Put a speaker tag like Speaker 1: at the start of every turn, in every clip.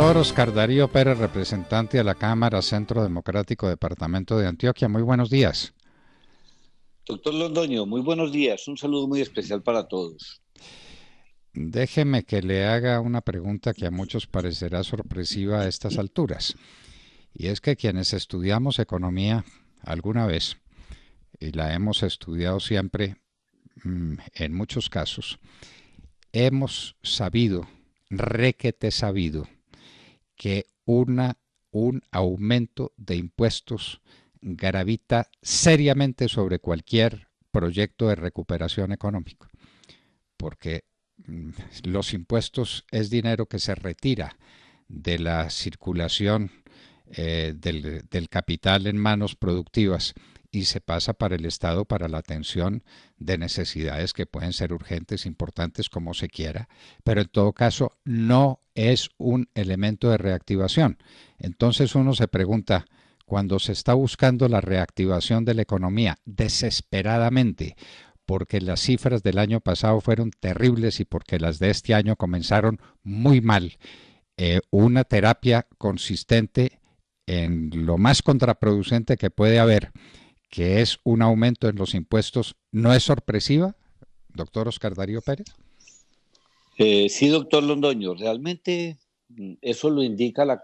Speaker 1: Oscar Darío Pérez, representante de la Cámara Centro Democrático Departamento de Antioquia. Muy buenos días.
Speaker 2: Doctor Londoño, muy buenos días. Un saludo muy especial para todos.
Speaker 1: Déjeme que le haga una pregunta que a muchos parecerá sorpresiva a estas alturas. Y es que quienes estudiamos economía alguna vez, y la hemos estudiado siempre mm, en muchos casos, hemos sabido, requete sabido, que una, un aumento de impuestos gravita seriamente sobre cualquier proyecto de recuperación económica, porque mm, los impuestos es dinero que se retira de la circulación eh, del capital en manos productivas y se pasa para el Estado para la atención de necesidades que pueden ser urgentes, importantes, como se quiera, pero en todo caso no es un elemento de reactivación. Entonces uno se pregunta, cuando se está buscando la reactivación de la economía desesperadamente, porque las cifras del año pasado fueron terribles y porque las de este año comenzaron muy mal, eh, una terapia consistente en lo más contraproducente que puede haber que es un aumento en los impuestos, ¿no es sorpresiva, doctor Oscar Darío Pérez?
Speaker 2: Eh, sí, doctor Londoño, realmente mm, eso lo indica la,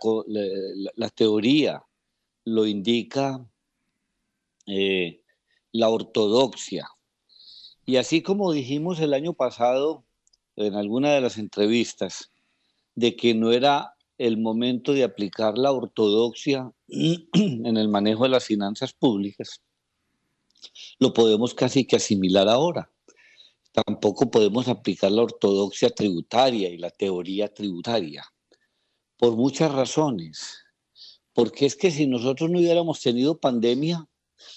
Speaker 2: teoría, lo indica eh, la ortodoxia. Y así como dijimos el año pasado en alguna de las entrevistas, de que no era el momento de aplicar la ortodoxia en el manejo de las finanzas públicas, lo podemos casi que asimilar ahora. Tampoco podemos aplicar la ortodoxia tributaria y la teoría tributaria, por muchas razones. Porque es que si nosotros no hubiéramos tenido pandemia,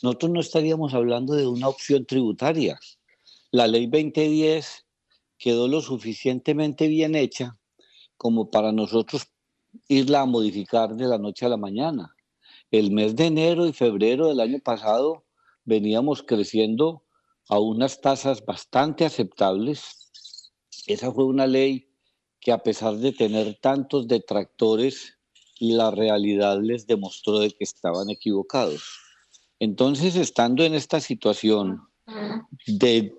Speaker 2: nosotros no estaríamos hablando de una opción tributaria. La ley 2010 quedó lo suficientemente bien hecha como para nosotros irla a modificar de la noche a la mañana. El mes de enero y febrero del año pasado veníamos creciendo a unas tasas bastante aceptables. Esa fue una ley que a pesar de tener tantos detractores, la realidad les demostró de que estaban equivocados. Entonces, estando en esta situación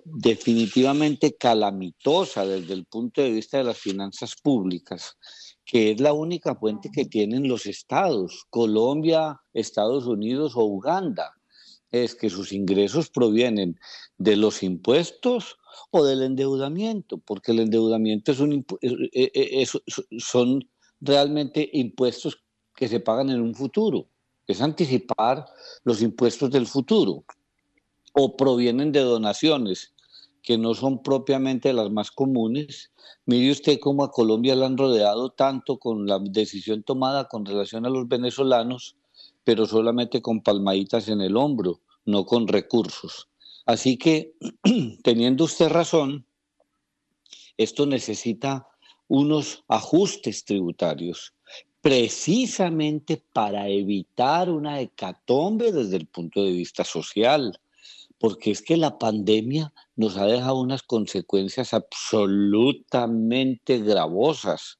Speaker 2: definitivamente calamitosa desde el punto de vista de las finanzas públicas, que es la única fuente que tienen los estados, Colombia, Estados Unidos o Uganda, es que sus ingresos provienen de los impuestos o del endeudamiento, porque el endeudamiento es eh, eh, eh, son realmente impuestos que se pagan en un futuro, es anticipar los impuestos del futuro, o provienen de donaciones que no son propiamente las más comunes. Mire usted cómo a Colombia la han rodeado tanto con la decisión tomada con relación a los venezolanos pero solamente con palmaditas en el hombro, no con recursos. Así que, teniendo usted razón, esto necesita unos ajustes tributarios precisamente para evitar una hecatombe desde el punto de vista social, porque es que la pandemia nos ha dejado unas consecuencias absolutamente gravosas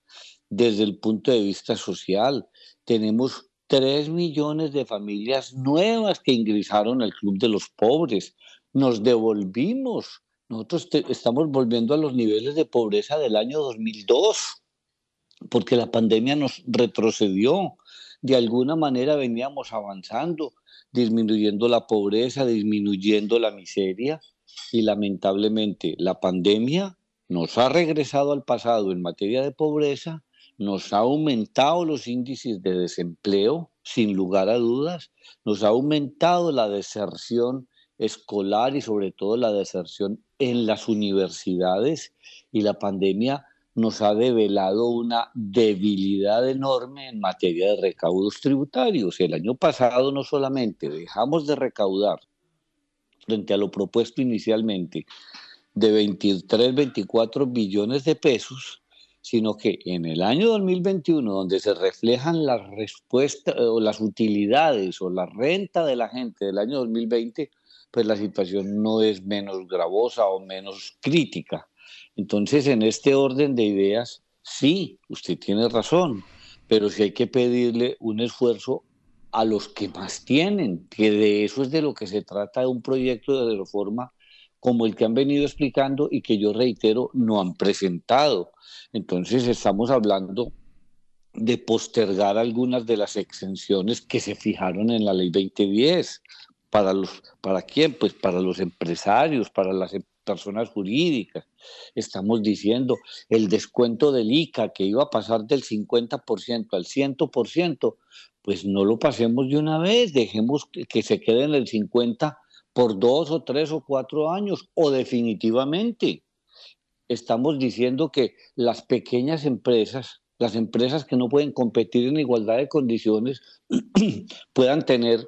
Speaker 2: desde el punto de vista social. Tenemos 3 millones de familias nuevas que ingresaron al Club de los Pobres. Nos devolvimos. Nosotros estamos volviendo a los niveles de pobreza del año 2002, porque la pandemia nos retrocedió. De alguna manera veníamos avanzando, disminuyendo la pobreza, disminuyendo la miseria, y lamentablemente la pandemia nos ha regresado al pasado en materia de pobreza nos ha aumentado los índices de desempleo, sin lugar a dudas, nos ha aumentado la deserción escolar y sobre todo la deserción en las universidades y la pandemia nos ha develado una debilidad enorme en materia de recaudos tributarios. El año pasado no solamente dejamos de recaudar frente a lo propuesto inicialmente de 23, 24 billones de pesos, sino que en el año 2021, donde se reflejan las respuestas eh, o las utilidades o la renta de la gente del año 2020, pues la situación no es menos gravosa o menos crítica. Entonces, en este orden de ideas, sí, usted tiene razón, pero sí hay que pedirle un esfuerzo a los que más tienen, que de eso es de lo que se trata de un proyecto de reforma como el que han venido explicando y que yo reitero no han presentado. Entonces estamos hablando de postergar algunas de las exenciones que se fijaron en la ley 2010. ¿Para, los, ¿Para quién? Pues para los empresarios, para las em-, personas jurídicas. Estamos diciendo el descuento del ICA que iba a pasar del 50% al 100%, pues no lo pasemos de una vez, dejemos que se quede en el 50% por dos o tres o cuatro años o definitivamente. Estamos diciendo que las pequeñas empresas, las empresas que no pueden competir en igualdad de condiciones, puedan tener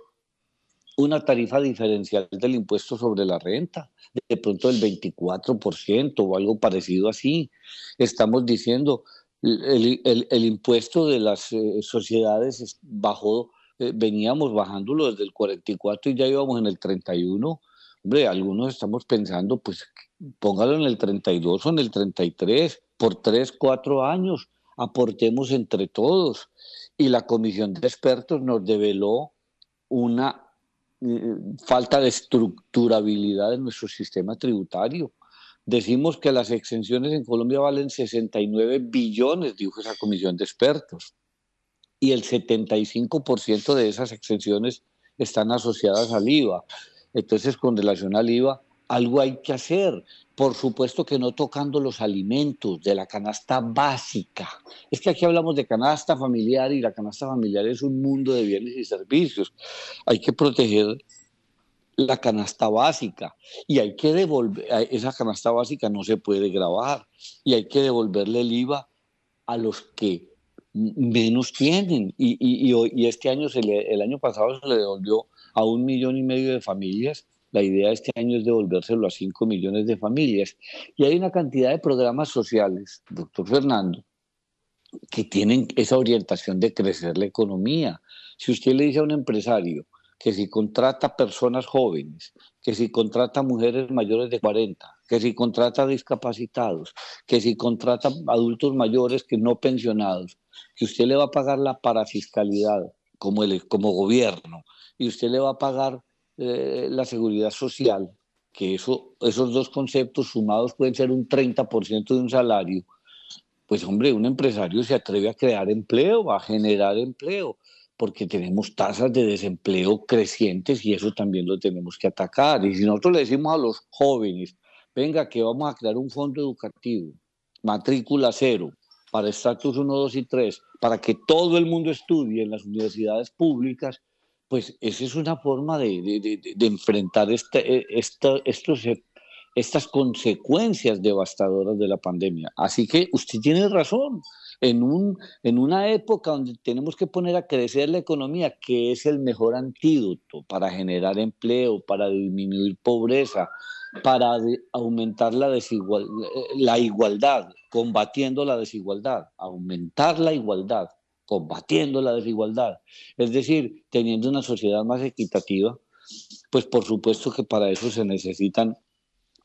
Speaker 2: una tarifa diferencial del impuesto sobre la renta, de pronto del 24% o algo parecido así. Estamos diciendo, el, impuesto de las eh, sociedades bajo... Eh, veníamos bajándolo desde el 44 y ya íbamos en el 31. Hombre, algunos estamos pensando, pues póngalo en el 32 o en el 33, por 3, 4 años, aportemos entre todos. Y la comisión de expertos nos develó una eh, falta de estructurabilidad en nuestro sistema tributario. Decimos que las exenciones en Colombia valen 69 billones, dijo esa comisión de expertos y el 75% de esas exenciones están asociadas al IVA. Entonces, con relación al IVA, algo hay que hacer. Por supuesto que no tocando los alimentos de la canasta básica. Es que aquí hablamos de canasta familiar y la canasta familiar es un mundo de bienes y servicios. Hay que proteger la canasta básica y hay que devolver, esa canasta básica no se puede grabar y hay que devolverle el IVA a los que menos tienen. Y, este año, el año pasado se le devolvió a un millón y medio de familias. La idea este año es devolvérselo a 5 millones de familias. Y hay una cantidad de programas sociales, doctor Fernando, que tienen esa orientación de crecer la economía. Si usted le dice a un empresario que si contrata personas jóvenes, que si contrata mujeres mayores de 40, que si contrata discapacitados, que si contrata adultos mayores que no pensionados, que usted le va a pagar la parafiscalidad como, el, como gobierno y usted le va a pagar eh, la seguridad social, que eso, esos dos conceptos sumados pueden ser un 30% de un salario, pues hombre, un empresario se atreve a crear empleo, a generar empleo, porque tenemos tasas de desempleo crecientes y eso también lo tenemos que atacar. Y si nosotros le decimos a los jóvenes, venga, que vamos a crear un fondo educativo, matrícula cero, para estatus 1, 2 y 3, para que todo el mundo estudie en las universidades públicas, pues esa es una forma de, enfrentar este, e, e, estas consecuencias devastadoras de la pandemia. Así que usted tiene razón. en una época donde tenemos que poner a crecer la economía, que es el mejor antídoto para generar empleo, para disminuir pobreza, para aumentar la, desigual la igualdad, combatiendo la desigualdad, aumentar la igualdad, combatiendo la desigualdad. Es decir, teniendo una sociedad más equitativa, pues por supuesto que para eso se necesitan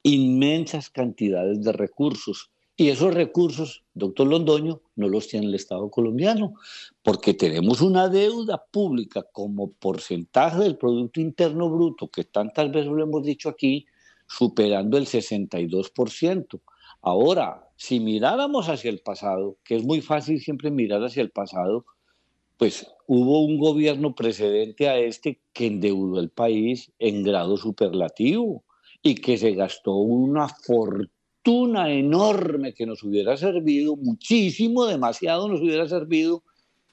Speaker 2: inmensas cantidades de recursos. Y esos recursos, doctor Londoño, no los tiene el Estado colombiano, porque tenemos una deuda pública como porcentaje del Producto Interno Bruto, que tantas veces lo hemos dicho aquí, superando el 62%. Ahora, si miráramos hacia el pasado, que es muy fácil siempre mirar hacia el pasado, pues hubo un gobierno precedente a este que endeudó el país en grado superlativo y que se gastó una fortuna enorme que nos hubiera servido, muchísimo, demasiado nos hubiera servido,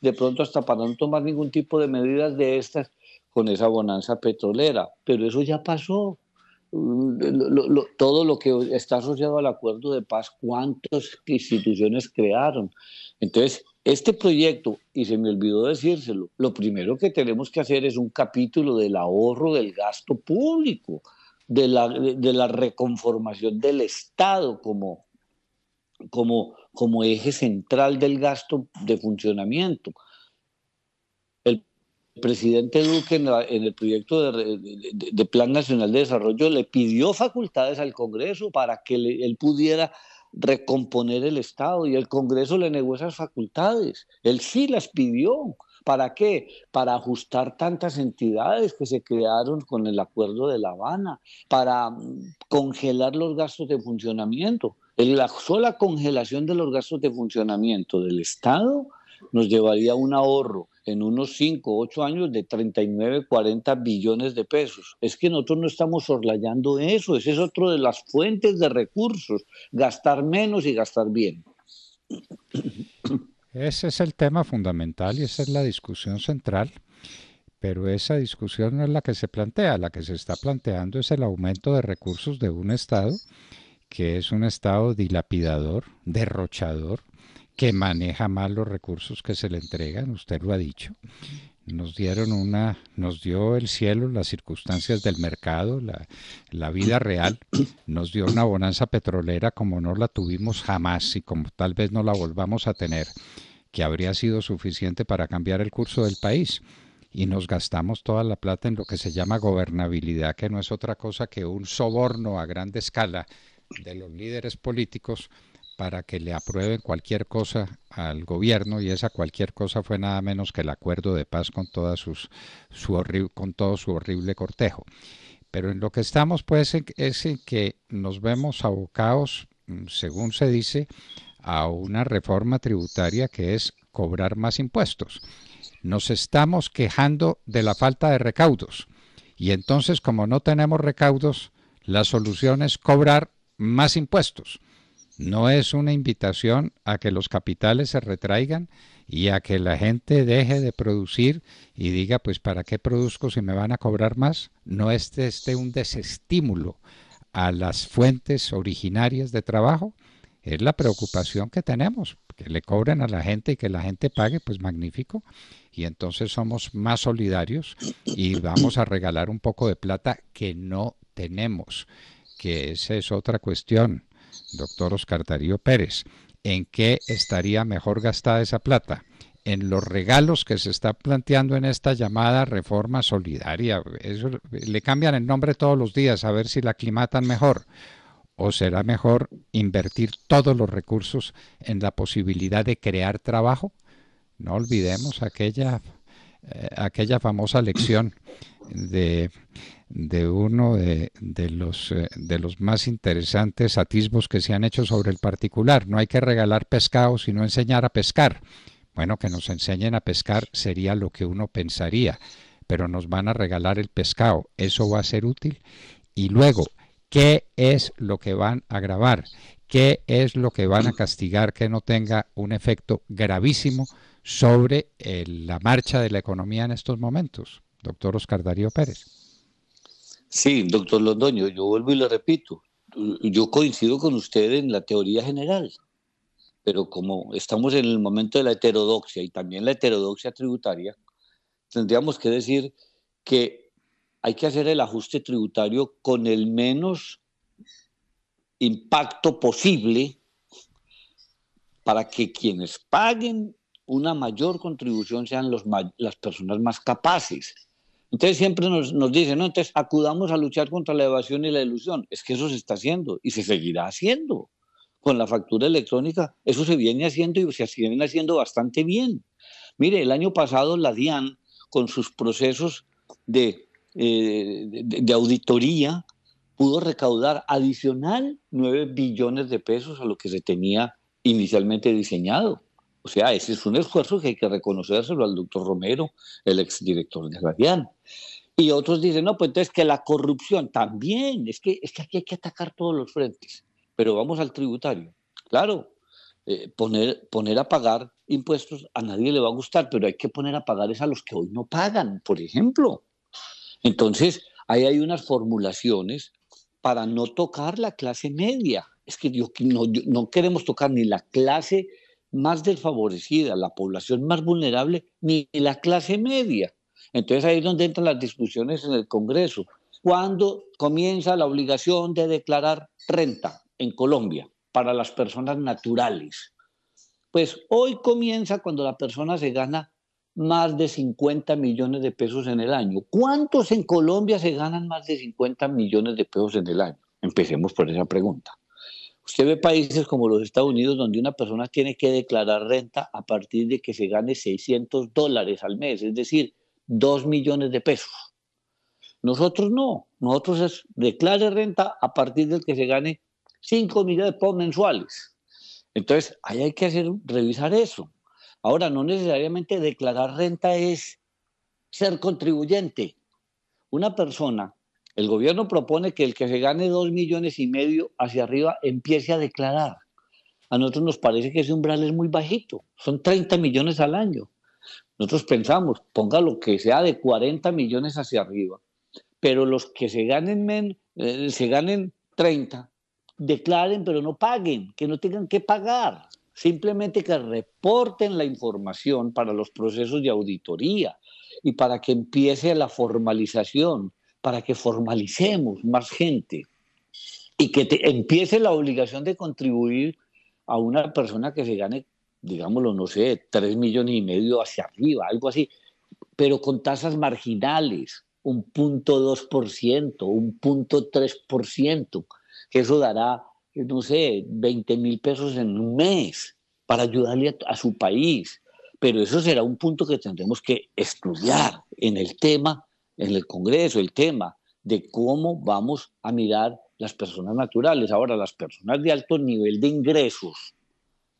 Speaker 2: de pronto hasta para no tomar ningún tipo de medidas de estas con esa bonanza petrolera. Pero eso ya pasó todo lo que está asociado al acuerdo de paz, cuántas instituciones crearon. Entonces, este proyecto, y se me olvidó decírselo, lo primero que tenemos que hacer es un capítulo del ahorro del gasto público, de la, de la reconformación del Estado como, como, como eje central del gasto de funcionamiento presidente Duque en, el proyecto de, Plan Nacional de Desarrollo le pidió facultades al Congreso para que él pudiera recomponer el Estado y el Congreso le negó esas facultades. Él sí las pidió. ¿Para qué? Para ajustar tantas entidades que se crearon con el acuerdo de La Habana, para mm, congelar los gastos de funcionamiento. La sola congelación de los gastos de funcionamiento del Estado nos llevaría a un ahorro en unos 5, 8 años de 39, 40 billones de pesos. Es que nosotros no estamos orlayando eso, ese es otro de las fuentes de recursos, gastar menos y gastar bien.
Speaker 1: Ese es el tema fundamental y esa es la discusión central, pero esa discusión no es la que se plantea, la que se está planteando es el aumento de recursos de un Estado que es un Estado dilapidador, derrochador, que maneja mal los recursos que se le entregan, usted lo ha dicho. Nos dieron una, nos dio el cielo, las circunstancias del mercado, la, vida real, nos dio una bonanza petrolera como no la tuvimos jamás y como tal vez no la volvamos a tener, que habría sido suficiente para cambiar el curso del país y nos gastamos toda la plata en lo que se llama gobernabilidad, que no es otra cosa que un soborno a gran escala de los líderes políticos para que le aprueben cualquier cosa al gobierno y esa cualquier cosa fue nada menos que el acuerdo de paz con, todas sus, su con todo su horrible cortejo. Pero en lo que estamos pues es en que nos vemos abocados, mm, según se dice, a una reforma tributaria que es cobrar más impuestos. Nos estamos quejando de la falta de recaudos y entonces como no tenemos recaudos, la solución es cobrar más impuestos. No es una invitación a que los capitales se retraigan y a que la gente deje de producir y diga, pues, ¿para qué produzco si me van a cobrar más? No es este un desestímulo a las fuentes originarias de trabajo. Es la preocupación que tenemos, que le cobren a la gente y que la gente pague, pues magnífico. Y entonces somos más solidarios y vamos a regalar un poco de plata que no tenemos, que esa es otra cuestión doctor Oscar Darío Pérez, ¿en qué estaría mejor gastada esa plata? en los regalos que se está planteando en esta llamada reforma solidaria. Eso, le cambian el nombre todos los días a ver si la aclimatan mejor. ¿O será mejor invertir todos los recursos en la posibilidad de crear trabajo? No olvidemos aquella, eh, aquella famosa lección de de uno de, los, eh, de los más interesantes atisbos que se han hecho sobre el particular. No hay que regalar pescado, sino enseñar a pescar. Bueno, que nos enseñen a pescar sería lo que uno pensaría, pero nos van a regalar el pescado. ¿Eso va a ser útil? Y luego, ¿qué es lo que van a grabar? ¿Qué es lo que van a castigar que no tenga un efecto gravísimo sobre eh, la marcha de la economía en estos momentos? Doctor Oscar Darío Pérez. Sí, doctor Londoño, yo vuelvo y lo repito, yo coincido con
Speaker 2: usted en la teoría general, pero como estamos en el momento de la heterodoxia y también la heterodoxia tributaria, tendríamos que decir que hay que hacer el ajuste tributario con el menos impacto posible para que quienes paguen una mayor contribución sean los, las personas más capaces entonces siempre nos, dicen, no, entonces acudamos a luchar contra la evasión y la ilusión. Es que eso se está haciendo y se seguirá haciendo. Con la factura electrónica, eso se viene haciendo y se viene haciendo bastante bien. Mire, el año pasado la DIAN, con sus procesos eh, de, de auditoría, pudo recaudar adicional 9 billones de pesos a lo que se tenía inicialmente diseñado. O sea, ese es un esfuerzo que hay que reconocérselo al doctor Romero, el exdirector de Radián. Y otros dicen, no, pues entonces que la corrupción también, es que, es aquí hay que atacar todos los frentes, pero vamos al tributario. Claro, eh, poner, poner a pagar impuestos a nadie le va a gustar, pero hay que poner a pagar es a los que hoy no pagan, por ejemplo. Entonces, ahí hay unas formulaciones para no tocar la clase media. Es que no, no queremos tocar ni la clase más desfavorecida, la población más vulnerable, ni la clase media. Entonces ahí es donde entran las discusiones en el Congreso. ¿Cuándo comienza la obligación de declarar renta en Colombia para las personas naturales? Pues hoy comienza cuando la persona se gana más de 50 millones de pesos en el año. ¿Cuántos en Colombia se ganan más de 50 millones de pesos en el año? Empecemos por esa pregunta. Usted ve países como los Estados Unidos donde una persona tiene que declarar renta a partir de que se gane 600 dólares al mes, es decir, 2 millones de pesos. Nosotros no, nosotros es renta a partir del que se gane 5 millones de pesos mensuales. Entonces, ahí hay que hacer, revisar eso. Ahora, no necesariamente declarar renta es ser contribuyente. Una persona el gobierno propone que el que se gane dos millones y medio hacia arriba empiece a declarar. A nosotros nos parece que ese umbral es muy bajito, son 30 millones al año. Nosotros pensamos, ponga lo que sea de 40 millones hacia arriba, pero los que se ganen, men, eh, se ganen 30, declaren pero no paguen, que no tengan que pagar, simplemente que reporten la información para los procesos de auditoría y para que empiece la formalización para que formalicemos más gente y que empiece la obligación de contribuir a una persona que se gane, digámoslo, no sé, tres millones y medio hacia arriba, algo así, pero con tasas marginales, un punto dos por ciento, un punto tres por ciento, que eso dará, no sé, 20 mil pesos en un mes para ayudarle a su país. Pero eso será un punto que tendremos que estudiar en el tema en el Congreso el tema de cómo vamos a mirar las personas naturales. Ahora, las personas de alto nivel de ingresos,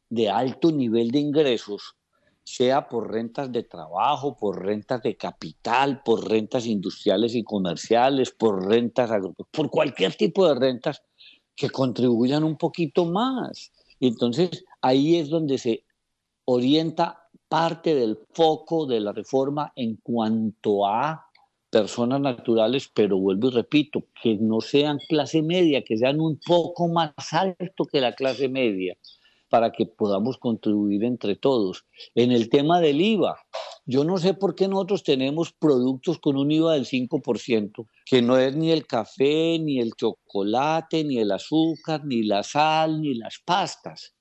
Speaker 2: de alto nivel de ingresos, sea por rentas de trabajo, por rentas de capital, por rentas industriales y comerciales, por rentas agrícolas, por cualquier tipo de rentas que contribuyan un poquito más. Y entonces ahí es donde se orienta parte del foco de la reforma en cuanto a personas naturales, pero vuelvo y repito, que no sean clase media, que sean un poco más alto que la clase media, para que podamos contribuir entre todos. En el tema del IVA, yo no sé por qué nosotros tenemos productos con un IVA del 5%, que no es ni el café, ni el chocolate, ni el azúcar, ni la sal, ni las pastas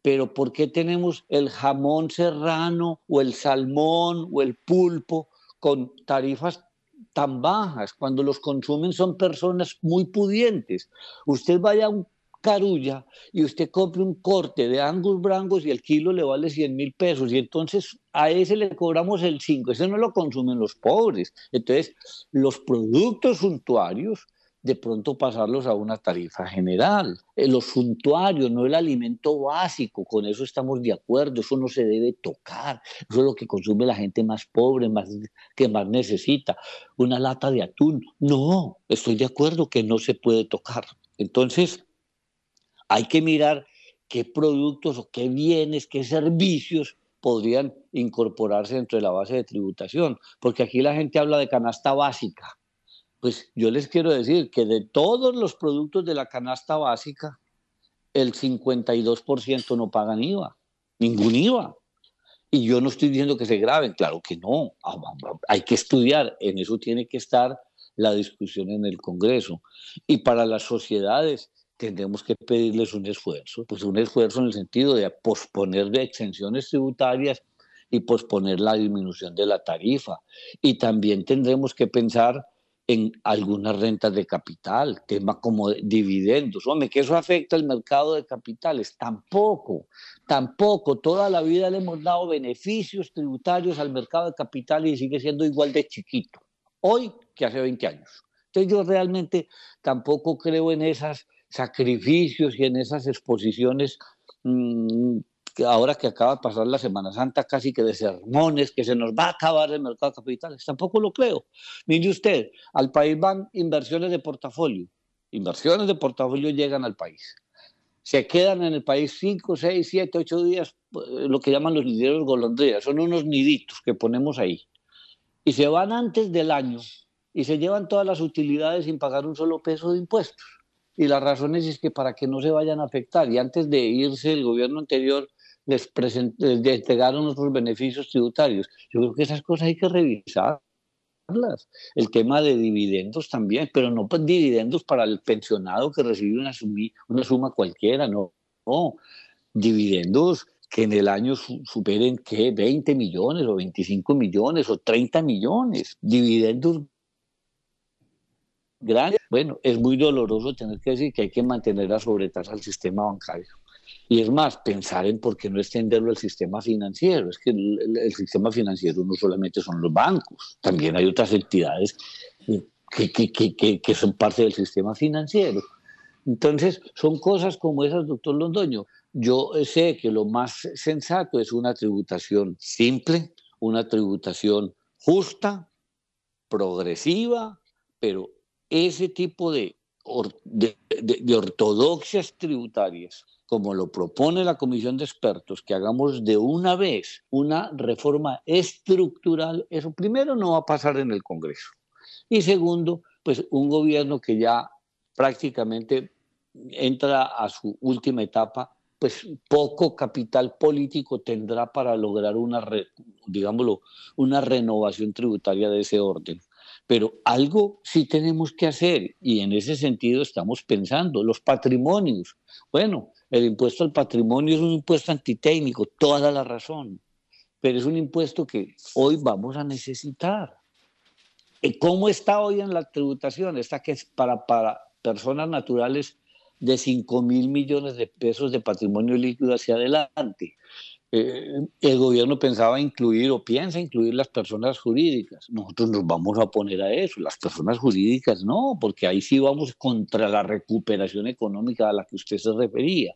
Speaker 2: pero ¿por qué tenemos el jamón serrano o el salmón o el pulpo con tarifas tan bajas, cuando los consumen son personas muy pudientes. Usted vaya a un carulla y usted compre un corte de Angus Brangos y el kilo le vale 100 mil pesos y entonces a ese le cobramos el 5, ese no lo consumen los pobres. Entonces, los productos suntuarios de pronto pasarlos a una tarifa general. Eh, los suntuarios, no el alimento básico, con eso estamos de acuerdo, eso no se debe tocar, eso es lo que consume la gente más pobre, más, que más necesita. Una lata de atún, no, estoy de acuerdo que no se puede tocar. Entonces, hay que mirar qué productos o qué bienes, qué servicios podrían incorporarse dentro de la base de tributación, porque aquí la gente habla de canasta básica pues yo les quiero decir que de todos los productos de la canasta básica, el 52% no pagan IVA, ningún IVA. Y yo no estoy diciendo que se graben, claro que no, ah, hay que estudiar, en eso tiene que estar la discusión en el Congreso. Y para las sociedades tendremos que pedirles un esfuerzo, pues un esfuerzo en el sentido de posponer de exenciones tributarias y posponer la disminución de la tarifa. Y también tendremos que pensar en algunas rentas de capital, tema como dividendos. Hombre, que eso afecta al mercado de capitales. Tampoco, tampoco. Toda la vida le hemos dado beneficios tributarios al mercado de capital y sigue siendo igual de chiquito hoy que hace 20 años. Entonces yo realmente tampoco creo en esos sacrificios y en esas exposiciones mm, ahora que acaba de pasar la Semana Santa casi que de sermones, que se nos va a acabar el mercado de capitales. Tampoco lo creo. Mire usted, al país van inversiones de portafolio. Inversiones de portafolio llegan al país. Se quedan en el país 5, 6, 7, 8 días, eh, lo que llaman los nideros golondrinas. Son unos niditos que ponemos ahí. Y se van antes del año y se llevan todas las utilidades sin pagar un solo peso de impuestos y las razones es que para que no se vayan a afectar. Y antes de irse el gobierno anterior les, les entregaron eh, otros beneficios tributarios. Yo creo que esas cosas hay que revisarlas El tema de dividendos también, pero no pues dividendos para el pensionado que recibe una, sumi, una suma cualquiera, no, Dividendos que en el año superen qué? 20 millones o 25 millones o 30 millones. Dividendos grandes. Bueno, es muy doloroso tener que decir que hay que mantener la sobretasa al sistema bancario. Y es más, pensar en por qué no extenderlo al sistema financiero. Es que el, sistema financiero no solamente son los bancos, también hay otras entidades que, que, que, que, son parte del sistema financiero. Entonces, son cosas como esas, doctor Londoño. Yo sé que lo más sensato es una tributación simple, una tributación justa, progresiva, pero ese tipo de, de, de ortodoxias tributarias como lo propone la comisión de expertos, que hagamos de una vez una reforma estructural, eso primero no va a pasar en el Congreso. Y segundo, pues un gobierno que ya prácticamente entra a su última etapa, pues poco capital político tendrá para lograr una, digámoslo, una renovación tributaria de ese orden. Pero algo sí tenemos que hacer y en ese sentido estamos pensando, los patrimonios. Bueno, el impuesto al patrimonio es un impuesto antitécnico, toda la razón, pero es un impuesto que hoy vamos a necesitar. ¿Y ¿Cómo está hoy en la tributación? Está que es para, para personas naturales de 5 mil millones de pesos de patrimonio líquido hacia adelante. Eh, el gobierno pensaba incluir o piensa incluir las personas jurídicas. Nosotros nos vamos a poner a eso, las personas jurídicas no, porque ahí sí vamos contra la recuperación económica a la que usted se refería.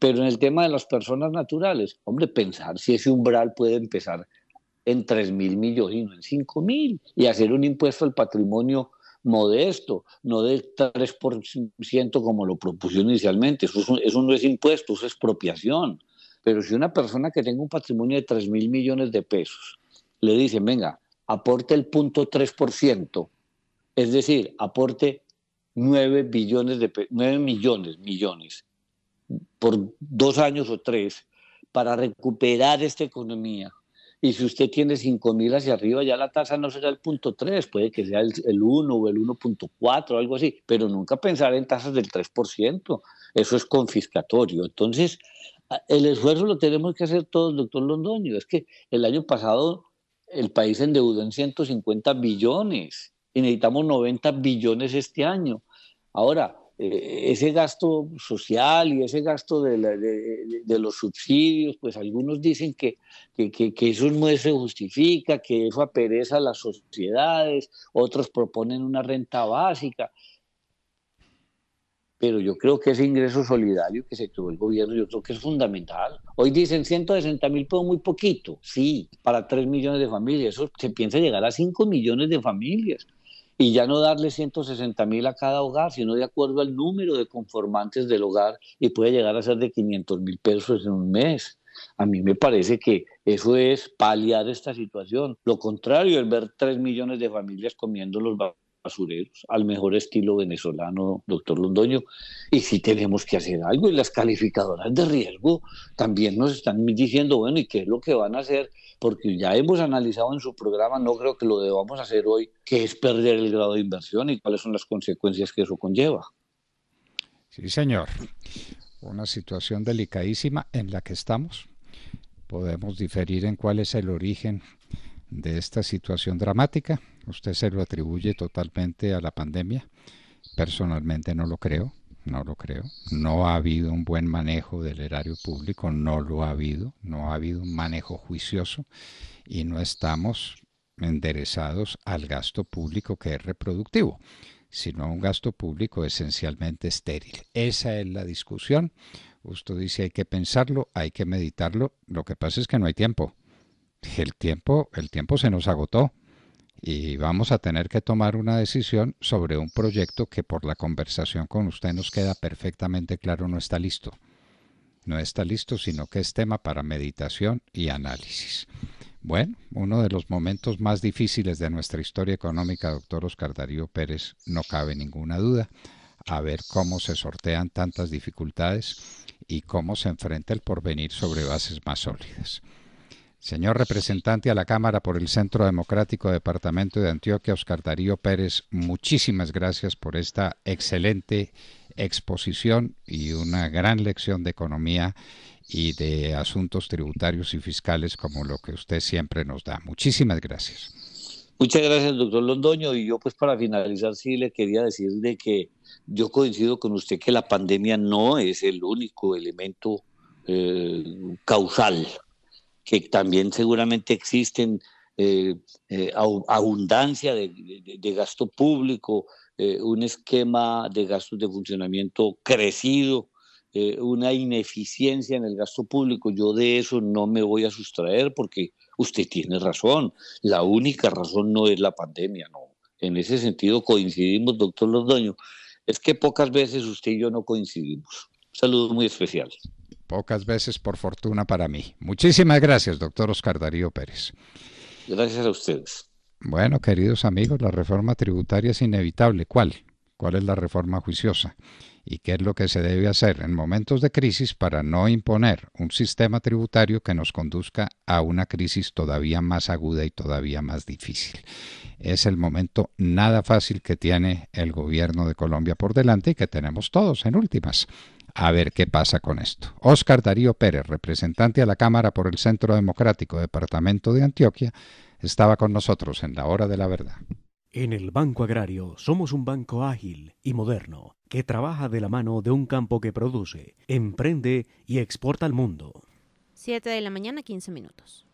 Speaker 2: Pero en el tema de las personas naturales, hombre, pensar si ese umbral puede empezar en 3.000 mil millones y no en 5.000 mil, y hacer un impuesto al patrimonio modesto, no del 3% como lo propuso inicialmente. Eso, eso no es impuesto, es expropiación. Pero si una persona que tenga un patrimonio de 3 mil millones de pesos le dice, venga, aporte el punto 3%, es decir, aporte 9 billones de 9 millones, millones, por dos años o tres, para recuperar esta economía. Y si usted tiene 5 mil hacia arriba, ya la tasa no será el punto 3, puede que sea el, 1 o el 1.4, algo así, pero nunca pensar en tasas del 3%, eso es confiscatorio. Entonces, el esfuerzo lo tenemos que hacer todos, doctor Londoño. Es que el año pasado el país se endeudó en 150 billones y necesitamos 90 billones este año. Ahora, eh, ese gasto social y ese gasto de, los subsidios, pues algunos dicen que, que, eso no se justifica, que eso apereza a las sociedades, otros proponen una renta básica pero yo creo que ese ingreso solidario que se tuvo el gobierno, yo creo que es fundamental. Hoy dicen 160 mil, pero muy poquito. Sí, para 3 millones de familias, eso se piensa llegar a 5 millones de familias. Y ya no darle 160 mil a cada hogar, sino de acuerdo al número de conformantes del hogar, y puede llegar a ser de 500 mil pesos en un mes. A mí me parece que eso es paliar esta situación. Lo contrario es ver 3 millones de familias comiendo los basureros, al mejor estilo venezolano, doctor Londoño, y si tenemos que hacer algo. Y las calificadoras de riesgo también nos están diciendo, bueno, ¿y qué es lo que van a hacer? Porque ya hemos analizado en su programa, no creo que lo debamos hacer hoy, que es perder el grado de inversión y cuáles son las consecuencias que eso conlleva.
Speaker 1: Sí, señor. Una situación delicadísima en la que estamos. Podemos diferir en cuál es el origen de esta situación dramática Usted se lo atribuye totalmente a la pandemia. Personalmente no lo creo, no lo creo. No ha habido un buen manejo del erario público, no lo ha habido. No ha habido un manejo juicioso y no estamos enderezados al gasto público que es reproductivo, sino a un gasto público esencialmente estéril. Esa es la discusión. Usted dice hay que pensarlo, hay que meditarlo. Lo que pasa es que no hay tiempo. El tiempo, el tiempo se nos agotó y vamos a tener que tomar una decisión sobre un proyecto que por la conversación con usted nos queda perfectamente claro no está listo. No está listo, sino que es tema para meditación y análisis. Bueno, uno de los momentos más difíciles de nuestra historia económica, doctor Oscar Darío Pérez, no cabe ninguna duda. A ver cómo se sortean tantas dificultades y cómo se enfrenta el porvenir sobre bases más sólidas. Señor representante a la Cámara por el Centro Democrático Departamento de Antioquia, Oscar Darío Pérez, muchísimas gracias por esta excelente exposición y una gran lección de economía y de asuntos tributarios y fiscales como lo que usted siempre nos da. Muchísimas gracias.
Speaker 2: Muchas gracias, doctor Londoño. Y yo, pues, para finalizar, sí le quería decir que yo coincido con usted que la pandemia no es el único elemento eh, causal que también seguramente existen eh, eh, abundancia de, gasto público, eh, un esquema de gastos de funcionamiento crecido, una ineficiencia en el gasto público. Yo de eso no me voy a sustraer porque usted tiene razón. La única razón no es la pandemia, no. En ese sentido coincidimos, doctor Londoño. Es que pocas veces usted y yo no coincidimos. Saludos muy especiales
Speaker 1: pocas veces por fortuna para mí. Muchísimas gracias, doctor Oscar Darío Pérez. Gracias a ustedes. Bueno, queridos amigos, la reforma tributaria es inevitable. ¿Cuál? ¿Cuál es la reforma juiciosa? ¿Y qué es lo que se debe hacer en momentos de crisis para no imponer un sistema tributario que nos conduzca a una crisis todavía más aguda y todavía más difícil? Es el momento nada fácil que tiene el gobierno de Colombia por delante y que tenemos todos en últimas. A ver qué pasa con esto. Óscar Darío Pérez, representante a la Cámara por el Centro Democrático Departamento de Antioquia, estaba con nosotros en la hora de la verdad.
Speaker 2: En el Banco Agrario somos un banco ágil y moderno que trabaja de la mano de un campo que produce, emprende y exporta al mundo.
Speaker 1: 7 de la mañana, 15 minutos.